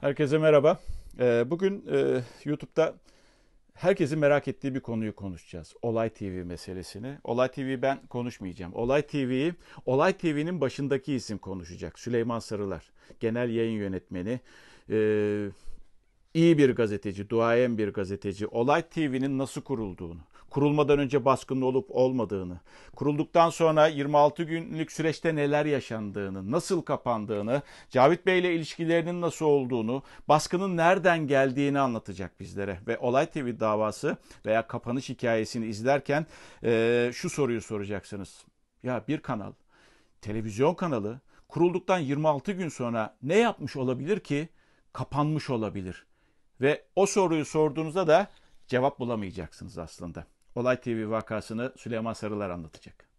Herkese merhaba. Ee, bugün e, YouTube'da herkesin merak ettiği bir konuyu konuşacağız. Olay TV meselesini. Olay TV ben konuşmayacağım. Olay TV'yi, Olay TV'nin başındaki isim konuşacak. Süleyman Sarılar, genel yayın yönetmeni. Ee, iyi bir gazeteci, duayen bir gazeteci, Olay TV'nin nasıl kurulduğunu, kurulmadan önce baskın olup olmadığını, kurulduktan sonra 26 günlük süreçte neler yaşandığını, nasıl kapandığını, Cavit Bey ile ilişkilerinin nasıl olduğunu, baskının nereden geldiğini anlatacak bizlere. Ve Olay TV davası veya kapanış hikayesini izlerken e, şu soruyu soracaksınız. Ya bir kanal, televizyon kanalı kurulduktan 26 gün sonra ne yapmış olabilir ki kapanmış olabilir? Ve o soruyu sorduğunuzda da cevap bulamayacaksınız aslında. Olay TV vakasını Süleyman Sarılar anlatacak.